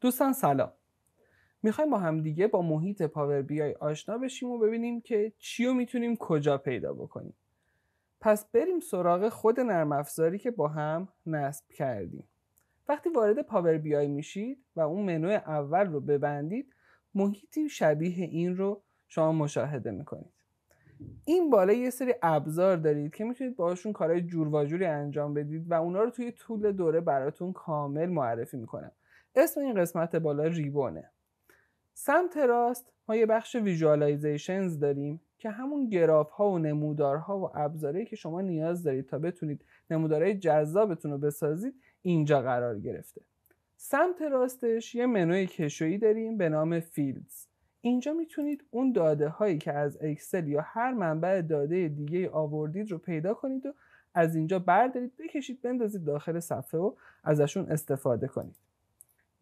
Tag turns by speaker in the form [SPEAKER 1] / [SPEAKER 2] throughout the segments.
[SPEAKER 1] دوستان سلام میخوایم با همدیگه با محیط پاور بی آشنا بشیم و ببینیم که چی رو میتونیم کجا پیدا بکنیم پس بریم سراغ خود نرم افزاری که با هم نصب کردیم وقتی وارد پاور بی آی میشید و اون منو اول رو ببندید محیطی شبیه این رو شما مشاهده میکنید این بالا یه سری ابزار دارید که میتونید باشون کارهای جور و جوری انجام بدید و اونا رو توی طول دوره براتون کامل معرفی میکنم اسم این قسمت بالا ریبونه سمت راست ما یه بخش ویژوالایزیشنز داریم که همون گراف ها و نمودارها و ابزارهایی که شما نیاز دارید تا بتونید نمودارهای جذابتون رو بسازید اینجا قرار گرفته سمت راستش یه منوی کشویی داریم به نام فیلدز اینجا میتونید اون داده هایی که از اکسل یا هر منبع داده دیگه آوردید رو پیدا کنید و از اینجا بردارید بکشید بندازید داخل صفحه و ازشون استفاده کنید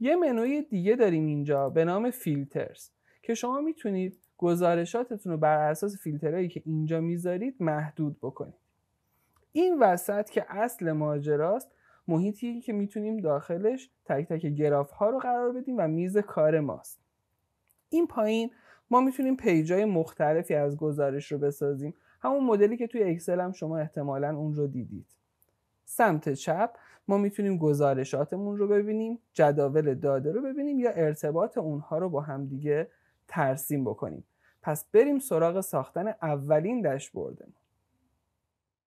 [SPEAKER 1] یه منوی دیگه داریم اینجا به نام فیلترز که شما میتونید گزارشاتتون رو بر اساس فیلترهایی که اینجا میذارید محدود بکنید این وسط که اصل ماجراست محیطی که میتونیم داخلش تک تک گراف ها رو قرار بدیم و میز کار ماست این پایین ما میتونیم پیجای مختلفی از گزارش رو بسازیم همون مدلی که توی اکسل هم شما احتمالا اون رو دیدید سمت چپ ما میتونیم گزارشاتمون رو ببینیم جداول داده رو ببینیم یا ارتباط اونها رو با همدیگه ترسیم بکنیم پس بریم سراغ ساختن اولین دشبوردمون